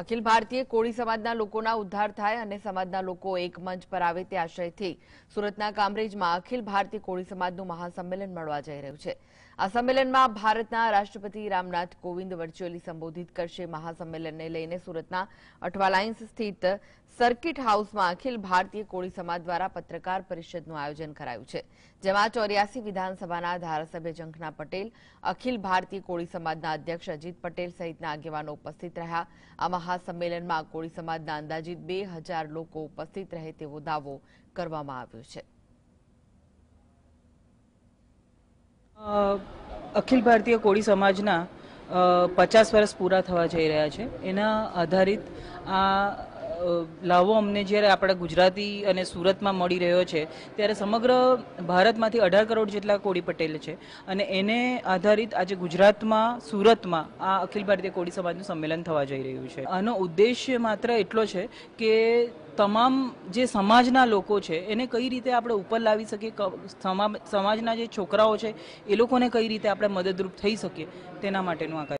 અખિલ ભારતીય કોળી સમાજના લોકોના ઉદ્ધાર થાય અને સમાજના લોકો એક મંચ પર આવે તે આશયથી સુરતના કામરેજમાં અખિલ ભારતીય કોળી સમાજનું મહાસંમેલન મળવા જઈ રહ્યું છે આ સંમેલનમાં ભારતના રાષ્ટ્રપતિ રામનાથ કોવિંદ વર્ચ્યુઅલી સંબોધિત કરશે મહાસંમેલનને લઈને સુરતના અઠવાલાઇન્સ સ્થિત સર્કિટ હાઉસમાં અખિલ ભારતીય કોળી સમાજ દ્વારા પત્રકાર પરિષદનું આયોજન કરાયું છે જેમાં ચોર્યાસી વિધાનસભાના ધારાસભ્ય જંખના પટેલ અખિલ ભારતીય કોળી સમાજના અધ્યક્ષ અજીત પટેલ સહિતના આગેવાનો ઉપસ્થિત રહ્યા આ સંમેલનમાં કોળી સમાજના અંદાજીત બે હજાર લોકો ઉપસ્થિત રહે તેવો દાવો કરવામાં આવ્યો છે અખિલ ભારતીય કોળી સમાજના પચાસ વર્ષ પૂરા થવા જઈ રહ્યા છે એના આધારિત આ લાવો અમને જ્યારે આપણા ગુજરાતી અને સુરતમાં મળી રહ્યો છે ત્યારે સમગ્ર ભારતમાંથી અઢાર કરોડ જેટલા કોળી પટેલ છે અને એને આધારિત આજે ગુજરાતમાં સુરતમાં આ અખિલ ભારતીય કોળી સમાજનું સંમેલન થવા જઈ રહ્યું છે આનો ઉદ્દેશ્ય માત્ર એટલો છે કે તમામ જે સમાજના લોકો છે એને કઈ રીતે આપણે ઉપર લાવી શકીએ સમાજના જે છોકરાઓ છે એ લોકોને કઈ રીતે આપણે મદદરૂપ થઈ શકીએ તેના માટેનું આ